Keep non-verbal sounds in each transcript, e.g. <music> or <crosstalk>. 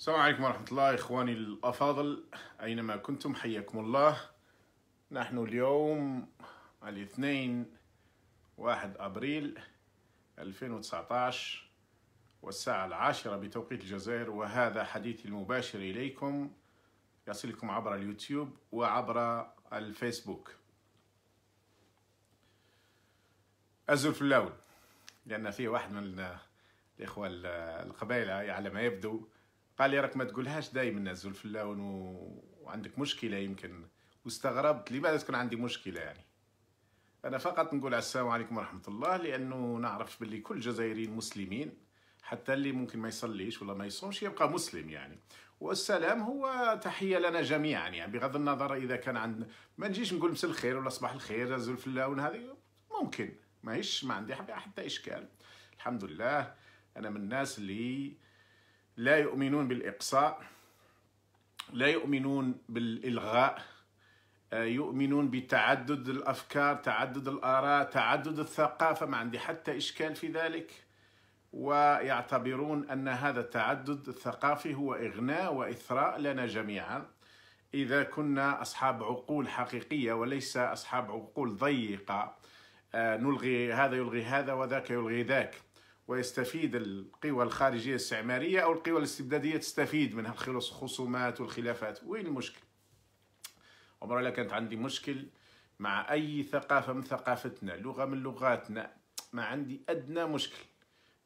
السلام عليكم ورحمة الله إخواني الأفاضل أينما كنتم حياكم الله نحن اليوم الاثنين واحد أبريل 2019 والساعة العاشرة بتوقيت الجزائر وهذا حديثي المباشر إليكم يصلكم عبر اليوتيوب وعبر الفيسبوك في اللون لأن فيه واحد من الإخوة القبائل على يعني ما يبدو قال لي راك ما تقولهاش دائما نزول في اللون و... وعندك مشكله يمكن واستغربت لماذا تكون عندي مشكله يعني انا فقط نقول السلام عليكم ورحمه الله لانه نعرف باللي كل الجزائريين مسلمين حتى اللي ممكن ما يصليش ولا ما يصومش يبقى مسلم يعني والسلام هو تحيه لنا جميعا يعني بغض النظر اذا كان عند ما نجيش نقول مساء الخير ولا صباح الخير زول في اللون هذه ممكن ماهيش ما عندي حتى اشكال الحمد لله انا من الناس اللي لا يؤمنون بالإقصاء لا يؤمنون بالإلغاء آه، يؤمنون بتعدد الأفكار تعدد الآراء تعدد الثقافة ما عندي حتى إشكال في ذلك ويعتبرون أن هذا التعدد الثقافي هو إغناء وإثراء لنا جميعا إذا كنا أصحاب عقول حقيقية وليس أصحاب عقول ضيقة آه، نلغي هذا يلغي هذا وذاك يلغي ذاك ويستفيد القوى الخارجية الاستعمارية أو القوى الاستبدادية تستفيد من الخصومات والخلافات وين المشكل؟ عمر لا كانت عندي مشكل مع أي ثقافة من ثقافتنا لغة من لغاتنا ما عندي أدنى مشكل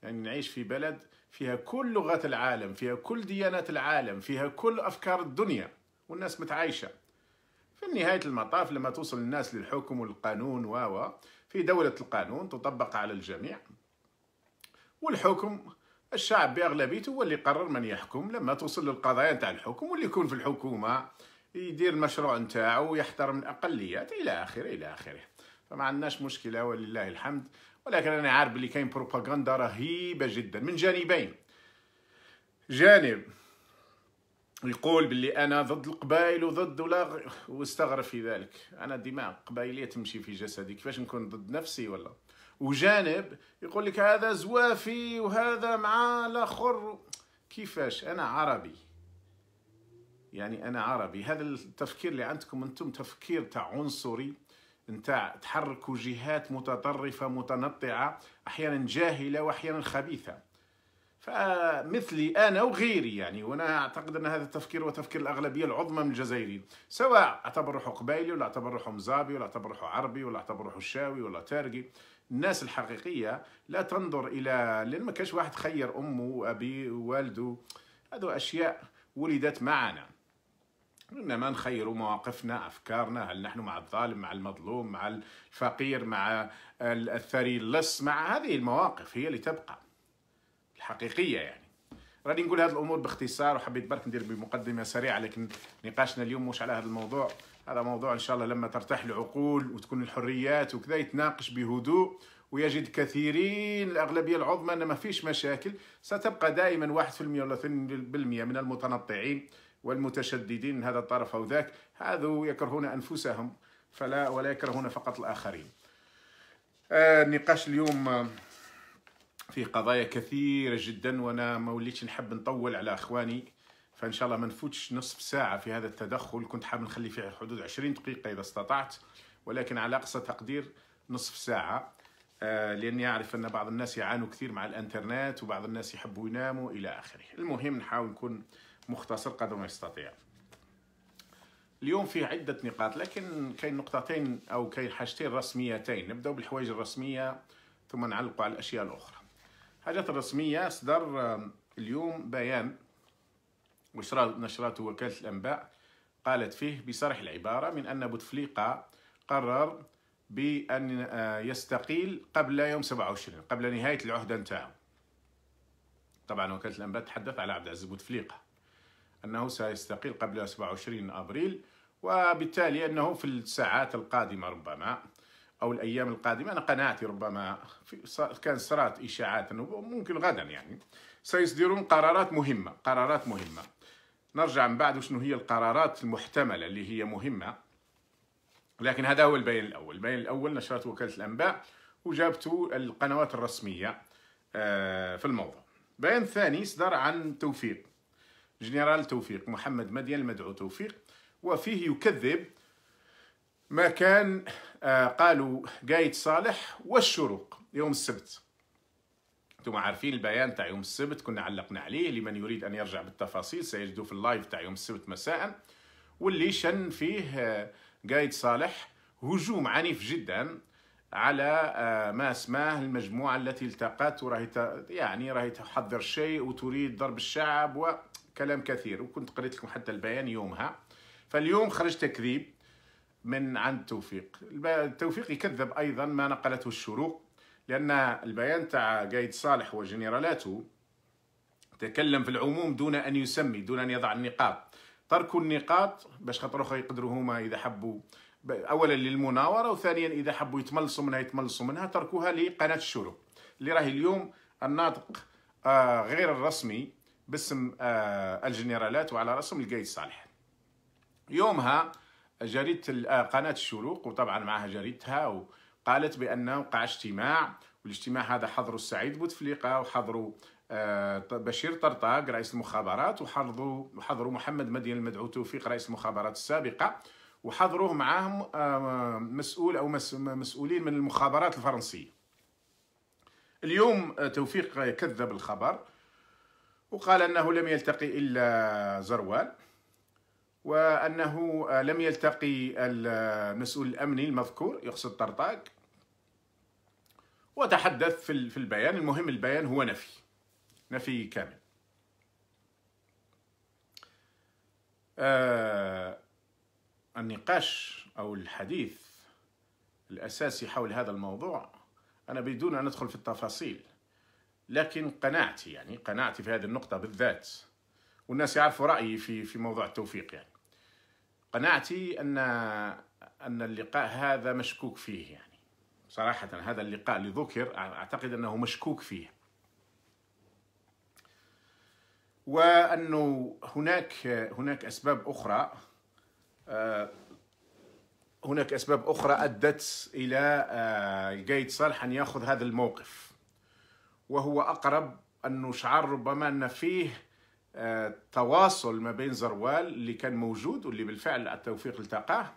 يعني نعيش في بلد فيها كل لغات العالم فيها كل ديانات العالم فيها كل أفكار الدنيا والناس متعايشة في نهاية المطاف لما توصل الناس للحكم والقانون و في دولة القانون تطبق على الجميع والحكم الشعب باغلبيته هو اللي يقرر من يحكم لما توصل للقضايا نتاع الحكم واللي يكون في الحكومه يدير المشروع نتاعو ويحترم الاقليات الى اخره الى اخره فما عندناش مشكله ولله الحمد ولكن انا عارف بلي كاين بروباغندا رهيبه جدا من جانبين جانب يقول باللي انا ضد القبائل وضد ولا واستغرب في ذلك انا دماغ قبائليه تمشي في جسدي كيفاش نكون ضد نفسي ولا وجانب يقول لك هذا زوافي وهذا مع الاخر كيفاش انا عربي يعني انا عربي هذا التفكير اللي عندكم انتم تفكير تاع عنصري نتاع تحركوا جهات متطرفه متنطعه احيانا جاهله واحيانا خبيثه فمثلي أنا وغيري يعني وأنا أعتقد أن هذا التفكير هو تفكير الأغلبية العظمى من الجزائريين سواء اعتبر روحه قبايلي ولا اعتبر روحه مزابي ولا اعتبر روحه عربي ولا اعتبر روحه شاوي ولا تارقي الناس الحقيقية لا تنظر إلى لأن ما كانش واحد خير أمه وأبيه ووالده هذو أشياء ولدت معنا انما نخير مواقفنا افكارنا هل نحن مع الظالم مع المظلوم مع الفقير مع الثري اللص مع هذه المواقف هي اللي تبقى الحقيقيه يعني راني نقول هذه الامور باختصار وحبيت برك ندير بمقدمه سريعه لكن نقاشنا اليوم مش على هذا الموضوع هذا موضوع ان شاء الله لما ترتاح العقول وتكون الحريات وكذا يتناقش بهدوء ويجد كثيرين الأغلبية العظمى أن ما فيش مشاكل ستبقى دائما 1% ولا 2% من المتنطعين والمتشددين من هذا الطرف أو ذاك هذو يكرهون أنفسهم فلا ولا يكرهون فقط الآخرين آه نقاش اليوم في قضايا كثيرة جدا وأنا ما وليتش نحب نطول على إخواني فإن شاء الله ما نفوتش نصف ساعة في هذا التدخل كنت حاب نخلي فيه حدود 20 دقيقة إذا استطعت ولكن على أقصى تقدير نصف ساعة آه لأني أعرف أن بعض الناس يعانوا كثير مع الإنترنت وبعض الناس يحبوا يناموا إلى آخره المهم نحاول نكون مختصر قدر ما يستطيع اليوم فيه عدة نقاط لكن كاين نقطتين أو كاين حاجتين رسميتين نبدأ بالحوايج الرسمية ثم نعلق على الأشياء الأخرى حاجات رسمية أصدر اليوم بيان نشرته وكالة الأنباء قالت فيه بصرح العبارة من أن بوتفليقة قرر بأن آه، يستقيل قبل يوم 27 قبل نهاية العهدة نتاعو طبعا وكالة الأنباء تحدث على عبد العزيز بوتفليقة أنه سيستقيل قبل 27 أبريل وبالتالي أنه في الساعات القادمة ربما او الايام القادمه انا قناعتي ربما كان صارت اشاعات انه ممكن غدا يعني سيصدرون قرارات مهمه قرارات مهمه نرجع من بعد شنو هي القرارات المحتمله اللي هي مهمه لكن هذا هو البيان الاول البيان الاول نشرته وكاله الانباء وجابته القنوات الرسميه آه، في الموضوع بيان ثاني صدر عن توفيق جنرال توفيق محمد مدين المدعو توفيق وفيه يكذب مكان آه، قالوا قايد صالح والشروق يوم السبت انتم عارفين البيان تاع يوم السبت كنا علقنا عليه لمن يريد ان يرجع بالتفاصيل سيجدوا في اللايف تاع يوم السبت مساء واللي شن فيه قايد آه، صالح هجوم عنيف جدا على آه، ما اسماه المجموعه التي التقت وراهي يعني راهي تحضر شيء وتريد ضرب الشعب وكلام كثير وكنت قريت لكم حتى البيان يومها فاليوم خرج تكذيب من عند توفيق توفيق يكذب أيضا ما نقلته الشروق لأن البيان تاع قايد صالح وجنرالاته تكلم في العموم دون أن يسمي دون أن يضع النقاط تركوا النقاط باش خاطر اخرى يقدروا هما اذا حبوا اولا للمناوره وثانيا اذا حبوا يتملصوا منها يتملصوا منها تركوها لقناه الشروق اللي راهي اليوم الناطق آه، غير الرسمي باسم آه، الجنرالات وعلى راسهم القايد صالح يومها جريده آه، قناه الشروق وطبعا معها جريدتها وقالت بان وقع اجتماع والاجتماع هذا حضروا السعيد بوتفليقه وحضروا آه، بشير طرطاق رئيس المخابرات وحضروا وحضروا محمد مدين المدعو توفيق رئيس المخابرات السابقه وحضروه معاهم آه، مسؤول او مسؤولين من المخابرات الفرنسيه اليوم توفيق كذب الخبر وقال انه لم يلتقي الا زروال وأنه آه، لم يلتقي المسؤول الأمني المذكور يقصد طرطاق وتحدث في البيان المهم البيان هو نفي نفي كامل آه، النقاش أو الحديث الأساسي حول هذا الموضوع أنا بدون أن أدخل في التفاصيل لكن قناعتي يعني قناعتي في هذه النقطة بالذات والناس يعرفوا رأيي في في موضوع التوفيق يعني قناعتي ان ان اللقاء هذا مشكوك فيه يعني صراحه هذا اللقاء اللي ذكر اعتقد انه مشكوك فيه وانه هناك هناك اسباب اخرى آه، هناك اسباب اخرى ادت الى آه، جيد صالح ان ياخذ هذا الموقف وهو اقرب انه شعر ربما ان فيه تواصل ما بين زروال اللي كان موجود واللي بالفعل التوفيق التقاه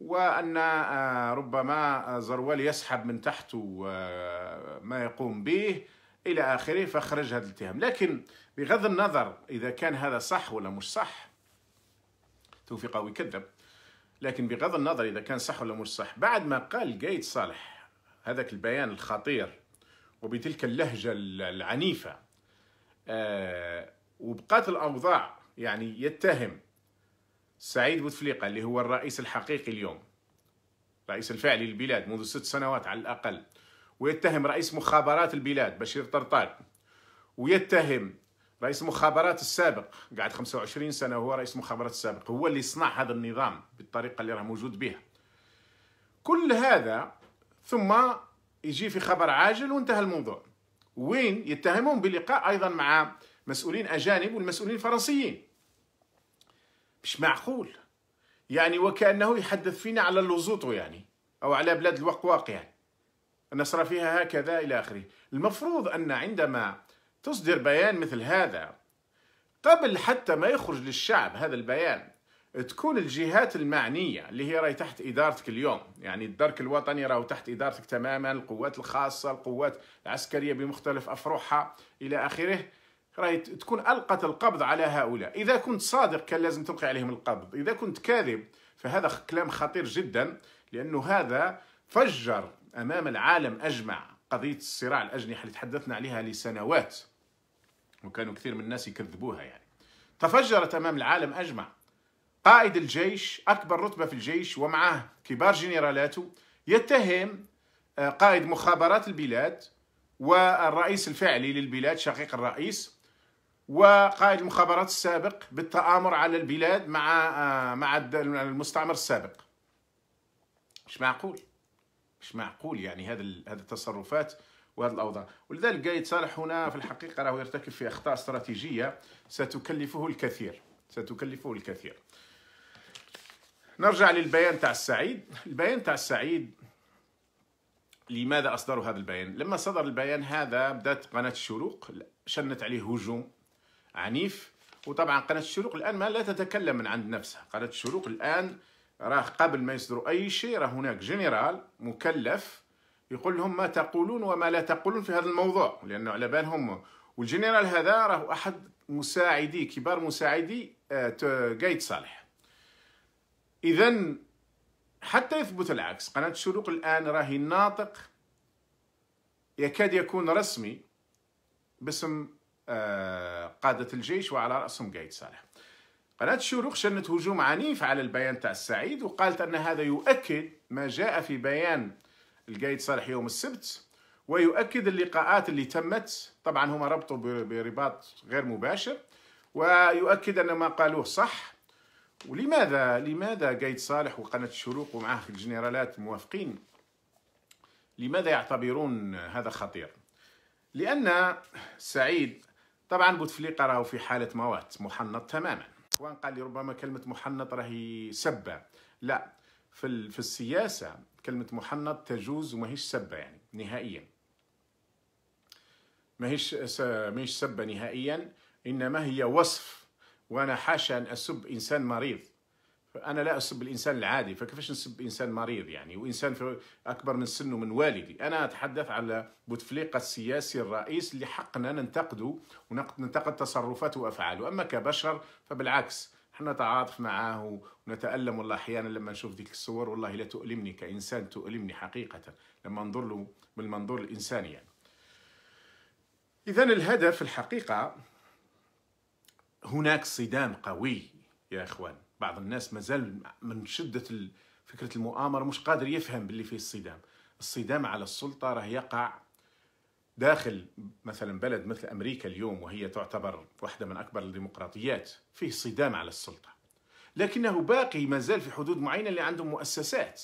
وأن آه، ربما آه، زروال يسحب من تحته آه، ما يقوم به إلى آخره فخرج هذا الاتهام لكن بغض النظر إذا كان هذا صح ولا مش صح توفيق أو يكذب لكن بغض النظر إذا كان صح ولا مش صح بعد ما قال قايد صالح هذاك البيان الخطير وبتلك اللهجة العنيفة آه وبقات الاوضاع يعني يتهم سعيد بوتفليقه اللي هو الرئيس الحقيقي اليوم الرئيس الفعلي للبلاد منذ ست سنوات على الاقل ويتهم رئيس مخابرات البلاد بشير طرطال ويتهم رئيس المخابرات السابق قعد 25 سنه وهو رئيس المخابرات السابق هو اللي صنع هذا النظام بالطريقه اللي راه موجود بها كل هذا ثم يجي في خبر عاجل وانتهى الموضوع وين يتهمون بلقاء ايضا مع مسؤولين أجانب والمسؤولين فرنسيين مش معقول يعني وكأنه يحدث فينا على اللوزوطو يعني أو على بلاد الوقواق يعني صار فيها هكذا إلى آخره المفروض أن عندما تصدر بيان مثل هذا قبل حتى ما يخرج للشعب هذا البيان تكون الجهات المعنية اللي هي راي تحت إدارتك اليوم يعني الدرك الوطني راهو تحت إدارتك تماما القوات الخاصة القوات العسكرية بمختلف أفرعها إلى آخره راهي تكون القت القبض على هؤلاء اذا كنت صادق كان لازم تلقي عليهم القبض اذا كنت كاذب فهذا كلام خطير جدا لانه هذا فجر امام العالم اجمع قضيه الصراع الاجنحه اللي تحدثنا عليها لسنوات وكانوا كثير من الناس يكذبوها يعني تفجرت امام العالم اجمع قائد الجيش اكبر رتبه في الجيش ومعه كبار جنرالاته يتهم آه، قائد مخابرات البلاد والرئيس الفعلي للبلاد شقيق الرئيس وقائد المخابرات السابق بالتآمر على البلاد مع آه، مع المستعمر السابق مش معقول مش معقول يعني هذا هذه التصرفات وهذه الاوضاع ولذلك قايد صالح هنا في الحقيقه راه يرتكب في اخطاء استراتيجيه ستكلفه الكثير ستكلفه الكثير نرجع للبيان تاع السعيد البيان تاع السعيد لماذا اصدروا هذا البيان لما صدر البيان هذا بدات قناه الشروق شنت عليه هجوم عنيف وطبعا قناه الشروق الان ما لا تتكلم من عند نفسها قناه الشروق الان راه قبل ما يصدروا اي شيء راه هناك جنرال مكلف يقول لهم ما تقولون وما لا تقولون في هذا الموضوع لانه على بالهم والجنرال هذا راه احد مساعدي كبار مساعدي قايد آه، صالح اذا حتى يثبت العكس قناه الشروق الان راهي ناطق يكاد يكون رسمي باسم آه، قادة الجيش وعلى رأسهم قايد صالح قناة الشروق شنت هجوم عنيف على البيان تاع السعيد وقالت أن هذا يؤكد ما جاء في بيان القايد صالح يوم السبت ويؤكد اللقاءات اللي تمت طبعا هما ربطوا برباط غير مباشر ويؤكد أن ما قالوه صح ولماذا لماذا قايد صالح وقناة الشروق ومعه الجنرالات موافقين لماذا يعتبرون هذا خطير؟ لأن سعيد طبعا بوتفليقه راهو في حاله موات محنط تماما وان قال لي ربما كلمه محنط راهي سبه لا في في السياسه كلمه محنط تجوز وماهيش سبه يعني نهائيا ماهيش ماهيش سبه نهائيا انما هي وصف وانا حاشا ان اسب انسان مريض انا لا اسب الانسان العادي فكيفاش نسب انسان مريض يعني وانسان في اكبر من سنه من والدي انا اتحدث على بوتفليقه السياسي الرئيس اللي حقنا ننتقده وننتقد تصرفاته وافعاله اما كبشر فبالعكس احنا نتعاطف معاه ونتالم والله احيانا لما نشوف ذيك الصور والله لا تؤلمني كانسان تؤلمني حقيقه لما انظر له بالمنظور الانساني يعني اذا الهدف الحقيقه هناك صدام قوي يا اخوان بعض الناس مازال من شدة فكرة المؤامرة مش قادر يفهم باللي فيه الصدام الصدام على السلطة راه يقع داخل مثلا بلد مثل أمريكا اليوم وهي تعتبر واحدة من أكبر الديمقراطيات فيه صدام على السلطة لكنه باقي ما زال في حدود معينة اللي عندهم مؤسسات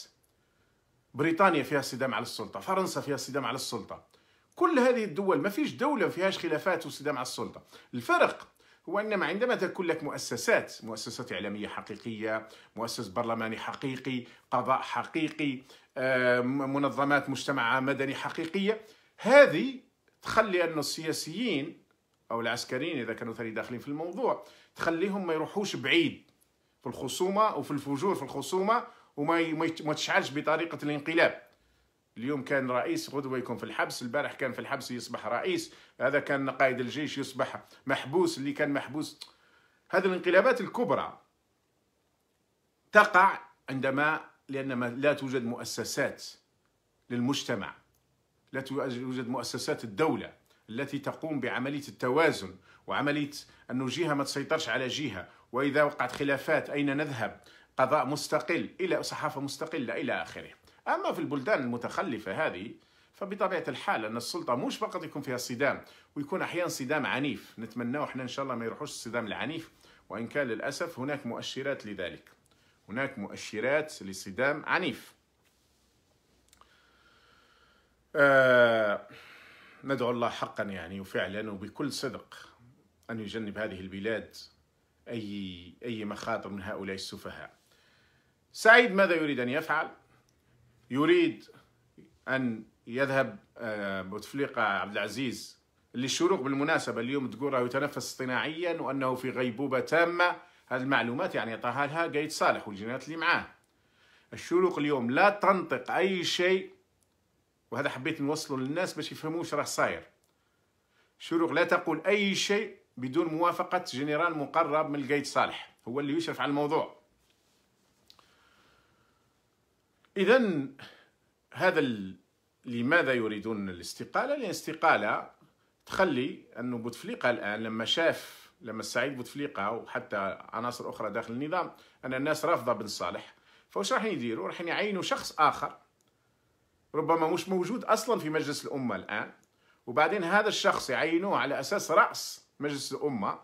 بريطانيا فيها صدام على السلطة فرنسا فيها صدام على السلطة كل هذه الدول ما فيش دولة ما فيهاش خلافات وصدام على السلطة الفرق هو أن عندما تكون لك مؤسسات مؤسسات إعلامية حقيقية مؤسس برلماني حقيقي قضاء حقيقي آه، منظمات مجتمع مدني حقيقية هذه تخلي أن السياسيين أو العسكريين إذا كانوا ثاني داخلين في الموضوع تخليهم ما يروحوش بعيد في الخصومة وفي الفجور في الخصومة وما ما تشعلش بطريقة الانقلاب اليوم كان رئيس غدوة يكون في الحبس البارح كان في الحبس يصبح رئيس هذا كان قائد الجيش يصبح محبوس اللي كان محبوس هذه الانقلابات الكبرى تقع عندما لأن لا توجد مؤسسات للمجتمع لا توجد مؤسسات الدولة التي تقوم بعملية التوازن وعملية أن جهة ما تسيطرش على جهة وإذا وقعت خلافات أين نذهب قضاء مستقل إلى صحافة مستقلة إلى آخره أما في البلدان المتخلفة هذه فبطبيعة الحال أن السلطة مش فقط يكون فيها صدام ويكون أحيانا صدام عنيف نتمناه احنا إن شاء الله ما يروحوش الصدام العنيف وإن كان للأسف هناك مؤشرات لذلك هناك مؤشرات لصدام عنيف آه ندعو الله حقا يعني وفعلا وبكل صدق أن يجنب هذه البلاد أي أي مخاطر من هؤلاء السفهاء سعيد ماذا يريد أن يفعل؟ يريد أن يذهب بوتفليقة آه، عبد العزيز للشروق بالمناسبة اليوم تقول راه يتنفس اصطناعيا وأنه في غيبوبة تامة هذه المعلومات يعني عطاها لها قايد صالح والجنات اللي معاه الشروق اليوم لا تنطق أي شيء وهذا حبيت نوصله للناس باش يفهموا واش راه صاير شروق لا تقول أي شيء بدون موافقة جنرال مقرب من القايد صالح هو اللي يشرف على الموضوع إذا هذا لماذا يريدون الاستقالة؟ لأن الاستقالة تخلي ان بوتفليقة الآن لما شاف لما السعيد بوتفليقة وحتى عناصر أخرى داخل النظام أن الناس رافضة بن صالح فواش راح يديروا؟ راح يعينوا شخص آخر ربما مش موجود أصلا في مجلس الأمة الآن وبعدين هذا الشخص يعينوه على أساس رأس مجلس الأمة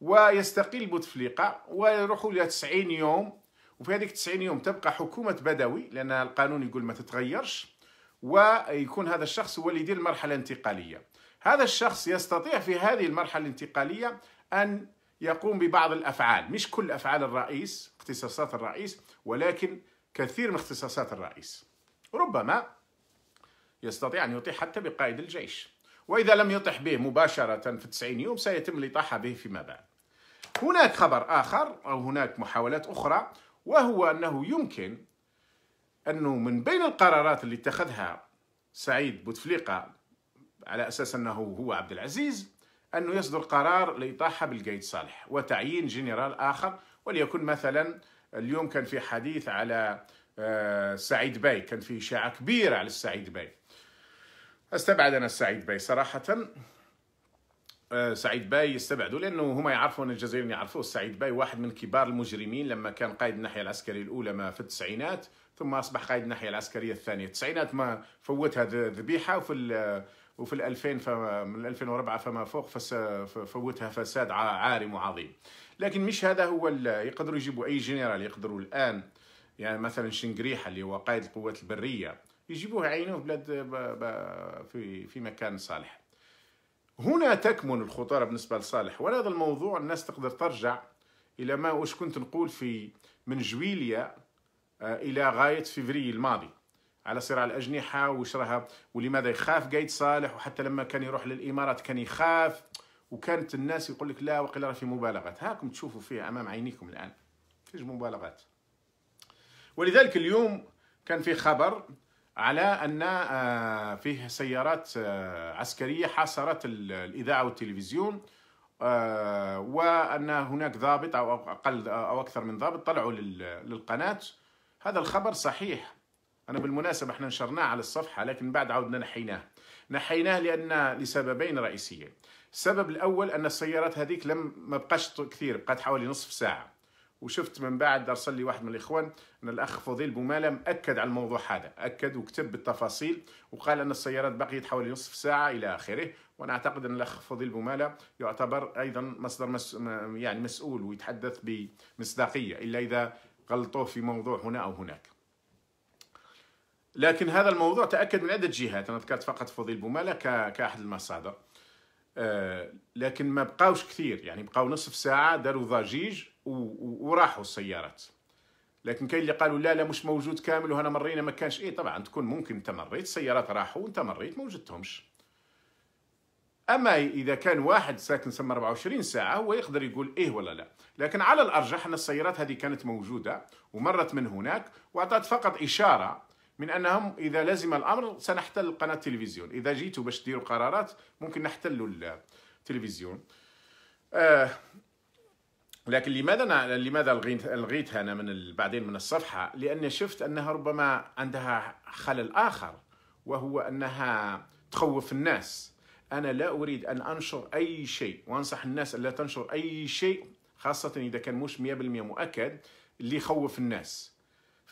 ويستقيل بوتفليقة ويروحوا ل 90 يوم وفي هذيك 90 يوم تبقى حكومة بدوي لأن القانون يقول ما تتغيرش ويكون هذا الشخص هو اللي يدير المرحلة الانتقالية هذا الشخص يستطيع في هذه المرحلة الانتقالية أن يقوم ببعض الأفعال مش كل أفعال الرئيس اختصاصات الرئيس ولكن كثير من اختصاصات الرئيس ربما يستطيع أن يطيح حتى بقائد الجيش وإذا لم يطح به مباشرة في 90 يوم سيتم الإطاحة به فيما بعد هناك خبر آخر أو هناك محاولات أخرى وهو أنه يمكن أنه من بين القرارات اللي اتخذها سعيد بوتفليقة على أساس أنه هو عبد العزيز أنه يصدر قرار لإطاحة بالقيد صالح وتعيين جنرال آخر وليكن مثلا اليوم كان في حديث على آه، سعيد باي كان في إشاعة كبيرة على السعيد باي استبعد أنا السعيد باي صراحة آه، سعيد باي يستبعدوا لانه هما يعرفوا ان الجزائريين يعرفوا سعيد باي واحد من كبار المجرمين لما كان قائد الناحيه العسكريه الاولى ما في التسعينات ثم اصبح قائد الناحيه العسكريه الثانيه التسعينات ما فوتها ذبيحه وفي وفي ال 2000 فما من 2004 فما فوق فوتها فساد عارم وعظيم لكن مش هذا هو يقدروا يجيبوا اي جنرال يقدروا الان يعني مثلا شنقريحه اللي هو قائد القوات البريه يجيبوه يعينوه بلاد في في مكان صالح هنا تكمن الخطورة بالنسبة لصالح ولهذا الموضوع الناس تقدر ترجع إلى ما واش كنت نقول في من جويلية آه، إلى غاية فيفري الماضي على صراع الأجنحة وشرها راها ولماذا يخاف قايد صالح وحتى لما كان يروح للإمارات كان يخاف وكانت الناس يقول لك لا وقيل في مبالغات هاكم تشوفوا فيها أمام عينيكم الآن فيش مبالغات ولذلك اليوم كان في خبر على ان آه، فيه سيارات آه، عسكريه حاصرت الاذاعه والتلفزيون آه، وان هناك ضابط او اقل او اكثر من ضابط طلعوا للقناه هذا الخبر صحيح انا بالمناسبه احنا نشرناه على الصفحه لكن بعد عودنا نحيناه نحيناه لان لسببين رئيسيين السبب الاول ان السيارات هذيك لم ما بقاش كثير بقات حوالي نصف ساعه وشفت من بعد ارسل لي واحد من الاخوان ان الاخ فضيل بوماله اكد على الموضوع هذا اكد وكتب بالتفاصيل وقال ان السيارات بقيت حوالي نصف ساعه الى اخره وانا اعتقد ان الاخ فضيل بوماله يعتبر ايضا مصدر مس... يعني مسؤول ويتحدث بمصداقيه الا اذا غلطوه في موضوع هنا او هناك لكن هذا الموضوع تاكد من عده جهات انا ذكرت فقط فضيل بوماله ك... كاحد المصادر آه، لكن ما بقاوش كثير يعني بقاو نصف ساعة داروا ضجيج وراحوا السيارات لكن كاين اللي قالوا لا لا مش موجود كامل وهنا مرينا ما كانش ايه طبعا تكون ممكن انت مريت السيارات راحوا وانت مريت ما وجدتهمش اما اذا كان واحد ساكن سما 24 ساعه هو يقدر يقول ايه ولا لا لكن على الارجح ان السيارات هذه كانت موجوده ومرت من هناك واعطت فقط اشاره من انهم اذا لزم الامر سنحتل قناه التلفزيون اذا جيتوا باش ديروا قرارات ممكن نحتلوا التلفزيون آه لكن لماذا أنا لماذا الغيت لغيتها انا من بعدين من الصفحه لان شفت انها ربما عندها خلل اخر وهو انها تخوف الناس انا لا اريد ان انشر اي شيء وانصح الناس الا تنشر اي شيء خاصه اذا كان مش 100% مؤكد اللي يخوف الناس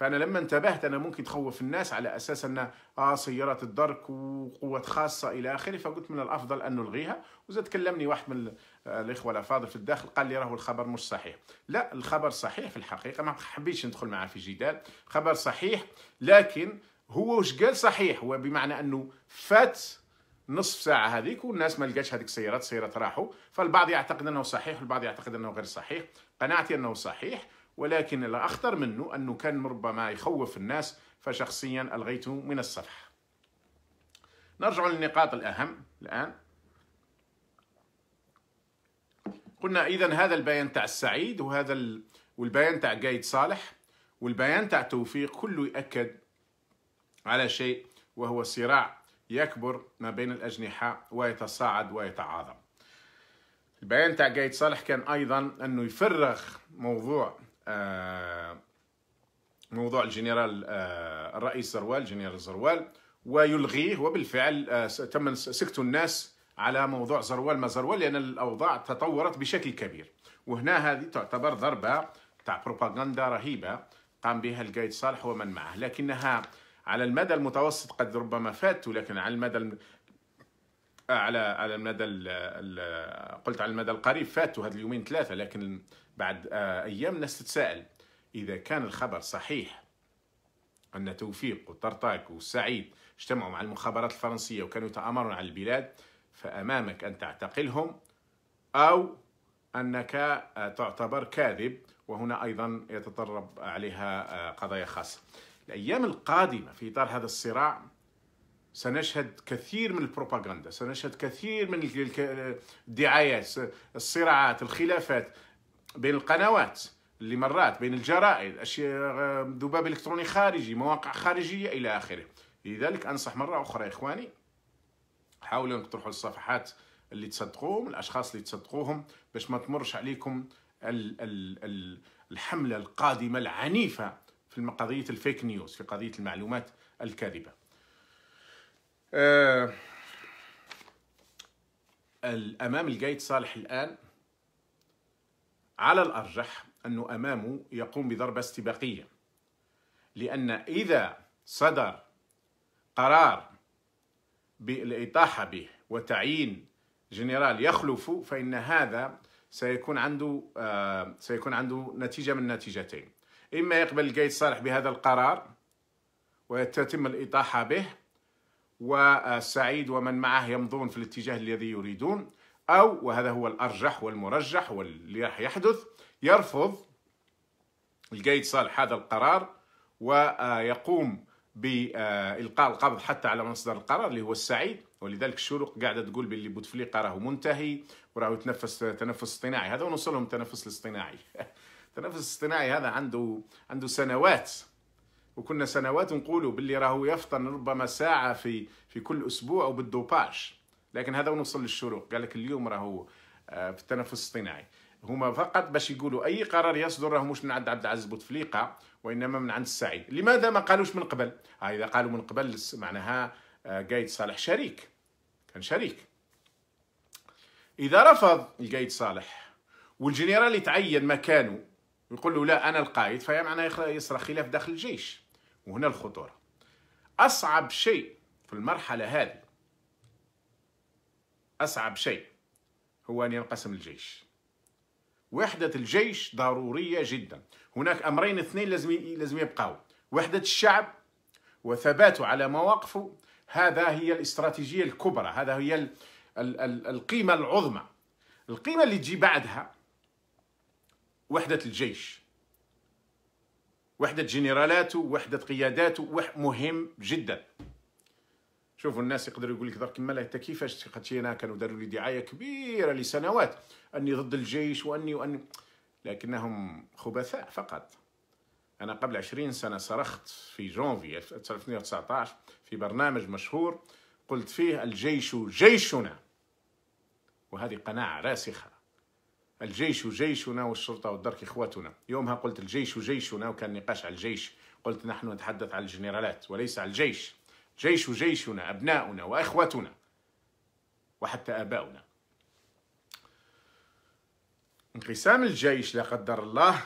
فانا لما انتبهت انا ممكن تخوف الناس على اساس ان اه سيارات الدرك وقوات خاصه الى اخره فقلت من الافضل ان نلغيها وزاد كلمني واحد من آه، الاخوه الافاضل في الداخل قال لي راهو الخبر مش صحيح لا الخبر صحيح في الحقيقه ما حبيتش ندخل معاه في جدال خبر صحيح لكن هو واش قال صحيح هو بمعنى انه فات نصف ساعة هذيك والناس ما لقاتش هذيك السيارات السيارات راحوا فالبعض يعتقد انه صحيح والبعض يعتقد انه غير صحيح قناعتي انه صحيح ولكن الأخطر منه أنه كان ربما يخوف الناس فشخصيا ألغيته من الصفحة نرجع للنقاط الأهم الآن قلنا إذا هذا البيان تاع السعيد وهذا ال... والبيان تاع قايد صالح والبيان تاع توفيق كله يأكد على شيء وهو صراع يكبر ما بين الأجنحة ويتصاعد ويتعاظم البيان تاع قايد صالح كان أيضا أنه يفرغ موضوع آه، موضوع الجنرال آه، الرئيس زروال جنرال زروال ويلغيه وبالفعل آه، تم سكت الناس على موضوع زروال ما زروال لأن الأوضاع تطورت بشكل كبير وهنا هذه تعتبر ضربة تاع بروباغندا رهيبة قام بها القايد صالح ومن معه لكنها على المدى المتوسط قد ربما فات ولكن على المدى على على المدى قلت على المدى القريب فاتوا هذ اليومين ثلاثه لكن بعد ايام الناس تتساءل اذا كان الخبر صحيح ان توفيق وطرطاك والسعيد اجتمعوا مع المخابرات الفرنسيه وكانوا يتامرون على البلاد فامامك ان تعتقلهم او انك تعتبر كاذب وهنا ايضا يتطرب عليها قضايا خاصه. الايام القادمه في اطار هذا الصراع سنشهد كثير من البروباغندا سنشهد كثير من الدعايات الصراعات الخلافات بين القنوات اللي مرات بين الجرائد اشياء آه، ذباب الكتروني خارجي مواقع خارجيه الى اخره لذلك انصح مره اخرى اخواني حاولوا انكم تروحوا للصفحات اللي تصدقوهم الاشخاص اللي تصدقوهم باش ما تمرش عليكم ال ال ال الحمله القادمه العنيفه في قضيه الفيك نيوز في قضيه المعلومات الكاذبه آه، الأمام الجيد صالح الآن على الأرجح أنه أمامه يقوم بضربة استباقية لأن إذا صدر قرار بالإطاحة به وتعيين جنرال يخلف فإن هذا سيكون عنده آه سيكون عنده نتيجة من نتيجتين إما يقبل الجيد صالح بهذا القرار وتتم الإطاحة به وسعيد ومن معه يمضون في الاتجاه الذي يريدون أو وهذا هو الأرجح والمرجح واللي راح يحدث يرفض القايد صالح هذا القرار ويقوم بإلقاء القبض حتى على مصدر القرار اللي هو السعيد ولذلك الشروق قاعدة تقول باللي بوتفليقة راهو منتهي وراه يتنفس تنفس اصطناعي هذا ونوصلهم التنفس الاصطناعي التنفس <laughs> الاصطناعي هذا عنده عنده سنوات وكنا سنوات نقولوا باللي راهو يفطن ربما ساعه في في كل اسبوع او لكن هذا ونوصل للشروق قال لك اليوم راهو آه، في التنفس الصناعي هما فقط باش يقولوا اي قرار يصدر راهو مش من عند عبد العزيز بوتفليقه وانما من عند السعيد لماذا ما قالوش من قبل آه اذا قالوا من قبل معناها آه، قايد صالح شريك كان شريك اذا رفض القايد صالح والجنرال يتعين مكانه ويقول له لا انا القائد فهي معناها يصرخ خلاف داخل الجيش وهنا الخطورة أصعب شيء في المرحلة هذه أصعب شيء هو أن ينقسم الجيش وحدة الجيش ضرورية جدا هناك أمرين اثنين لازم لازم يبقاو وحدة الشعب وثباته على مواقفه هذا هي الاستراتيجية الكبرى هذا هي الـ الـ الـ القيمة العظمى القيمة اللي تجي بعدها وحدة الجيش وحدة جنرالاته وحدة قياداته وح مهم جدا شوفوا الناس يقدروا يقول لك ذاك كما انت كيفاش انا كانوا داروا لي دعايه كبيره لسنوات اني ضد الجيش واني واني لكنهم خبثاء فقط انا قبل 20 سنه صرخت في جونفي 1919 في برنامج مشهور قلت فيه الجيش جيشنا وهذه قناعه راسخه الجيش جيشنا والشرطة والدرك إخوتنا يومها قلت الجيش جيشنا وكان نقاش على الجيش قلت نحن نتحدث عن الجنرالات وليس على الجيش جيش جيشنا أبناؤنا وإخوتنا وحتى آباؤنا انقسام الجيش لا قدر الله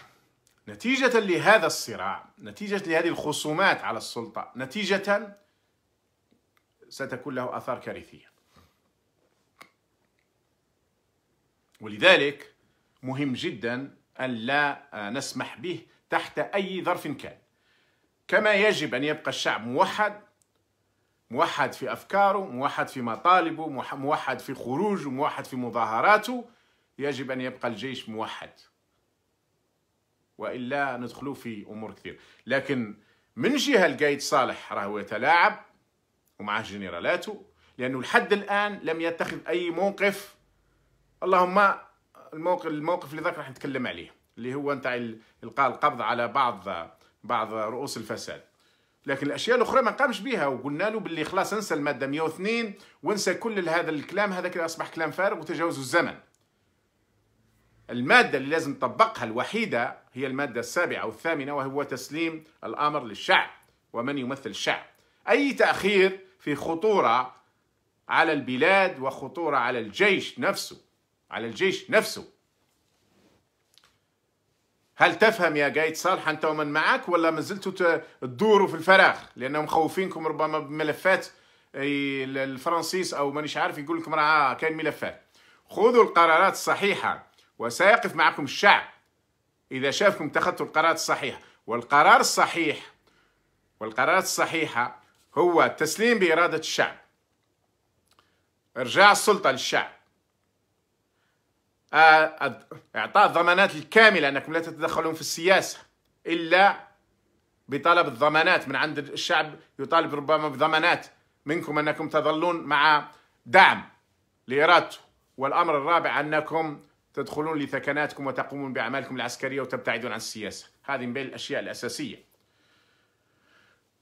نتيجة لهذا الصراع نتيجة لهذه الخصومات على السلطة نتيجة ستكون له آثار كارثية ولذلك مهم جدا أن لا آه، نسمح به تحت أي ظرف كان كما يجب أن يبقى الشعب موحد موحد في أفكاره موحد في مطالبه موحد في خروجه موحد في مظاهراته يجب أن يبقى الجيش موحد وإلا ندخلوا في أمور كثير لكن من جهة القايد صالح راهو يتلاعب ومعه جنرالاته لأنه لحد الآن لم يتخذ أي موقف اللهم الموقف الموقف اللي ذاك راح نتكلم عليه اللي هو نتاع القاء القبض على بعض بعض رؤوس الفساد لكن الاشياء الاخرى ما قامش بها وقلنا له باللي خلاص انسى الماده 102 وانسى كل هذا الكلام هذاك اصبح كلام فارغ وتجاوز الزمن الماده اللي لازم نطبقها الوحيده هي الماده السابعه والثامنه وهو تسليم الامر للشعب ومن يمثل الشعب اي تاخير في خطوره على البلاد وخطوره على الجيش نفسه على الجيش نفسه هل تفهم يا قايد صالح أنت ومن معك ولا ما زلتوا تدوروا في الفراغ لأنهم مخوفينكم ربما بملفات الفرنسيس أو مانيش عارف يقول لكم راه كاين ملفات خذوا القرارات الصحيحة وسيقف معكم الشعب إذا شافكم اتخذتوا القرارات الصحيحة والقرار الصحيح والقرارات الصحيحة هو التسليم بإرادة الشعب إرجاع السلطة للشعب آه، اعطاء الضمانات الكامله انكم لا تتدخلون في السياسه الا بطلب الضمانات من عند الشعب يطالب ربما بضمانات منكم انكم تظلون مع دعم لارادته والامر الرابع انكم تدخلون لثكناتكم وتقومون باعمالكم العسكريه وتبتعدون عن السياسه هذه من بين الاشياء الاساسيه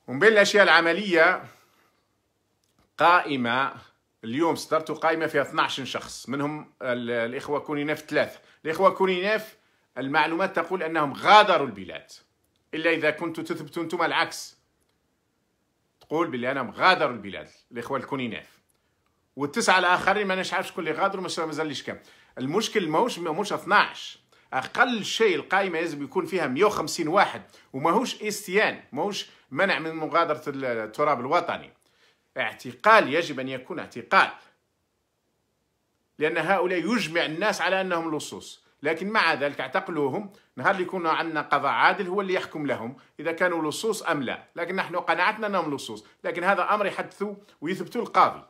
ومن بين الاشياء العمليه قائمه اليوم صدرت قائمه فيها 12 شخص منهم الاخوه كونيناف ثلاثه الاخوه كونيناف المعلومات تقول انهم غادروا البلاد الا اذا كنتم تثبتوا انتم العكس تقول بلي انا غادروا البلاد الاخوه الكونيناف والتسعه الاخرين ما نعرف شكون اللي غادروا ما ليش كام المشكل ماهوش ماهوش 12 اقل شيء القائمه لازم يكون فيها 150 واحد وماهوش استيان ماهوش منع من مغادره التراب الوطني اعتقال يجب أن يكون اعتقال لأن هؤلاء يجمع الناس على أنهم لصوص لكن مع ذلك اعتقلوهم نهار اللي يكون عندنا قضاء عادل هو اللي يحكم لهم إذا كانوا لصوص أم لا لكن نحن قناعتنا أنهم لصوص لكن هذا أمر يحدثوا ويثبتوا القاضي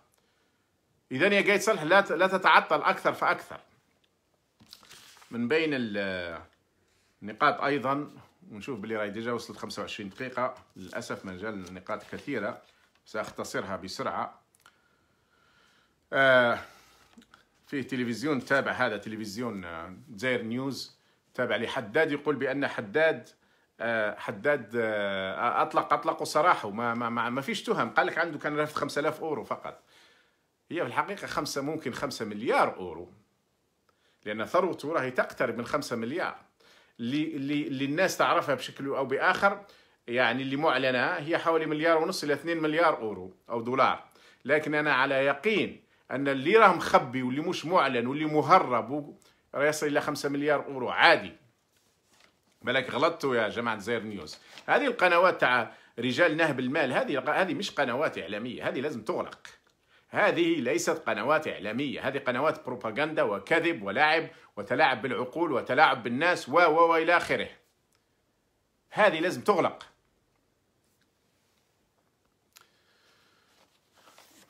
إذا يا قايد صالح لا لا تتعطل أكثر فأكثر من بين النقاط أيضا ونشوف بلي راهي ديجا وصلت 25 دقيقة للأسف مجال النقاط كثيرة سأختصرها بسرعة آه، في تلفزيون تابع هذا تلفزيون آه، زير نيوز تابع لحداد يقول بأن حداد آه، حداد أطلق أطلق صراحه ما, ما, ما, ما فيش تهم قال لك عنده كان رفد 5000 أورو فقط هي في الحقيقة خمسة ممكن خمسة مليار أورو لأن ثروته راهي تقترب من خمسة مليار اللي, اللي, اللي الناس تعرفها بشكل أو بآخر يعني اللي معلنة هي حوالي مليار ونص إلى 2 مليار أورو أو دولار لكن أنا على يقين أن اللي راه مخبي واللي مش معلن واللي مهرب راه يصل إلى 5 مليار أورو عادي بالك غلطتوا يا جماعة زير نيوز هذه القنوات تاع رجال نهب المال هذه هذه مش قنوات إعلامية هذه لازم تغلق هذه ليست قنوات إعلامية هذه قنوات بروباغندا وكذب ولعب وتلاعب بالعقول وتلاعب بالناس و و إلى آخره هذه لازم تغلق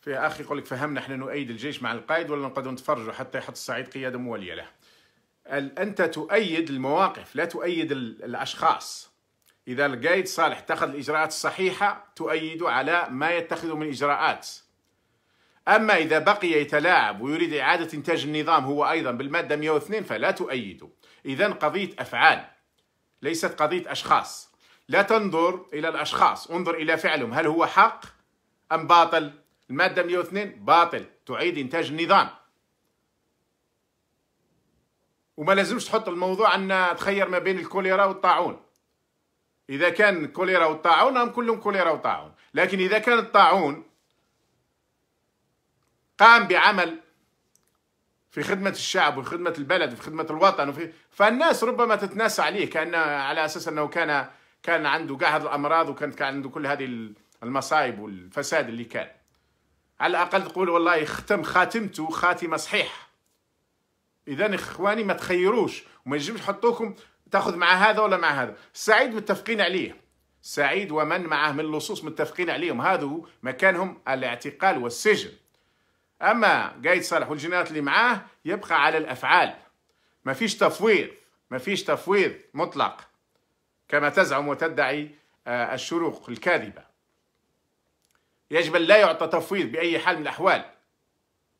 فيها اخ يقول لك فهمنا احنا نؤيد الجيش مع القائد ولا نقدر نتفرجوا حتى يحط الصعيد قياده مواليه له انت تؤيد المواقف لا تؤيد الاشخاص اذا القائد صالح اتخذ الاجراءات الصحيحه تؤيد على ما يتخذه من اجراءات اما اذا بقي يتلاعب ويريد اعاده انتاج النظام هو ايضا بالماده 102 فلا تؤيده اذا قضيه افعال ليست قضيه اشخاص لا تنظر الى الاشخاص انظر الى فعلهم هل هو حق ام باطل المادة 102 باطل تعيد إنتاج النظام وما لازمش تحط الموضوع أن تخير ما بين الكوليرا والطاعون إذا كان كوليرا والطاعون هم كلهم كوليرا وطاعون لكن إذا كان الطاعون قام بعمل في خدمة الشعب وفي خدمة البلد وفي خدمة الوطن وفي فالناس ربما تتناسى عليه كأن على أساس أنه كان كان عنده قاعد الأمراض وكانت عنده كل هذه المصايب والفساد اللي كان على الاقل تقول والله ختم خاتمته خاتمه صحيح اذا اخواني ما تخيروش وما يجبش يحطوكم تاخذ مع هذا ولا مع هذا سعيد متفقين عليه سعيد ومن معه من اللصوص متفقين عليهم هذا مكانهم الاعتقال والسجن اما قايد صالح والجنرالات اللي معاه يبقى على الافعال ما فيش تفويض ما فيش تفويض مطلق كما تزعم وتدعي آه، الشروق الكاذبه يجب أن لا يعطى تفويض بأي حال من الأحوال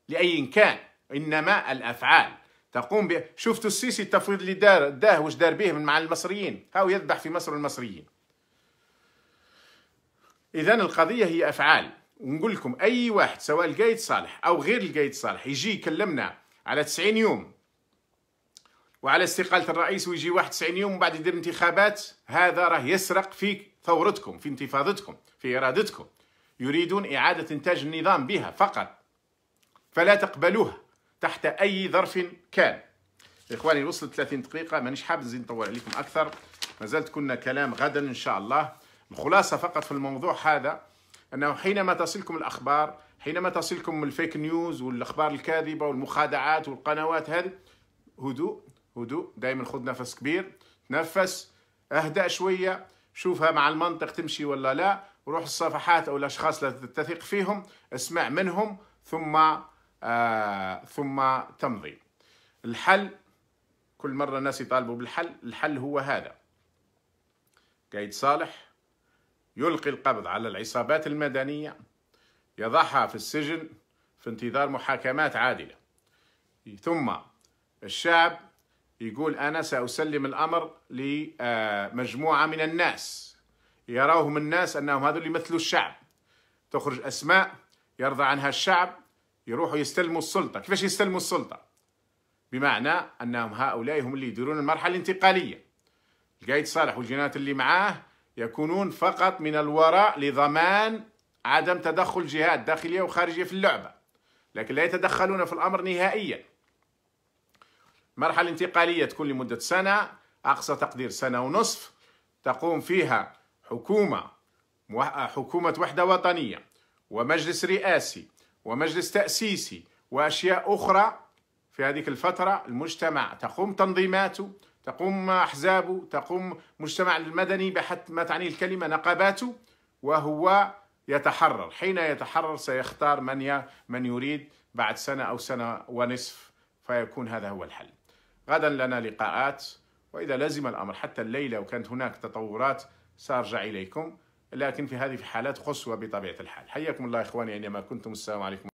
لأي كان إنما الأفعال تقوم ب... شفتوا السيسي التفويض اللي دار داه واش دار به من مع المصريين هاو يذبح في مصر المصريين إذا القضية هي أفعال ونقول لكم أي واحد سواء القايد صالح أو غير القايد صالح يجي يكلمنا على 90 يوم وعلى استقالة الرئيس ويجي 91 يوم وبعد يدير انتخابات هذا راه يسرق في ثورتكم في انتفاضتكم في إرادتكم يريدون إعادة إنتاج النظام بها فقط فلا تقبلوها تحت أي ظرف كان إخواني وصلت 30 دقيقة مانيش حاب نزيد نطول عليكم أكثر مازالت كنا كلام غدا إن شاء الله الخلاصة فقط في الموضوع هذا أنه حينما تصلكم الأخبار حينما تصلكم الفيك نيوز والأخبار الكاذبة والمخادعات والقنوات هذه هدوء هدوء دائما خذ نفس كبير تنفس اهدأ شوية شوفها مع المنطق تمشي ولا لا روح الصفحات او الاشخاص التي تثق فيهم اسمع منهم ثم آه ثم تمضي الحل كل مره الناس يطالبوا بالحل الحل هو هذا قايد صالح يلقي القبض على العصابات المدنيه يضعها في السجن في انتظار محاكمات عادله ثم الشعب يقول انا ساسلم الامر لمجموعه من الناس يراهم الناس أنهم هذول يمثلوا الشعب تخرج أسماء يرضى عنها الشعب يروحوا يستلموا السلطة كيفاش يستلموا السلطة بمعنى أنهم هؤلاء هم اللي يديرون المرحلة الانتقالية القايد صالح والجينات اللي معاه يكونون فقط من الوراء لضمان عدم تدخل جهات داخلية وخارجية في اللعبة لكن لا يتدخلون في الأمر نهائيا مرحلة انتقالية تكون لمدة سنة أقصى تقدير سنة ونصف تقوم فيها حكومة حكومة وحدة وطنية ومجلس رئاسي ومجلس تأسيسي وأشياء أخرى في هذه الفترة المجتمع تقوم تنظيماته تقوم أحزابه تقوم مجتمع المدني بحت ما تعنيه الكلمة نقاباته وهو يتحرر حين يتحرر سيختار من من يريد بعد سنة أو سنة ونصف فيكون هذا هو الحل غدا لنا لقاءات وإذا لزم الأمر حتى الليلة وكانت هناك تطورات سارجع اليكم لكن في هذه الحالات قصوى بطبيعه الحال حياكم الله اخواني عندما كنتم السلام عليكم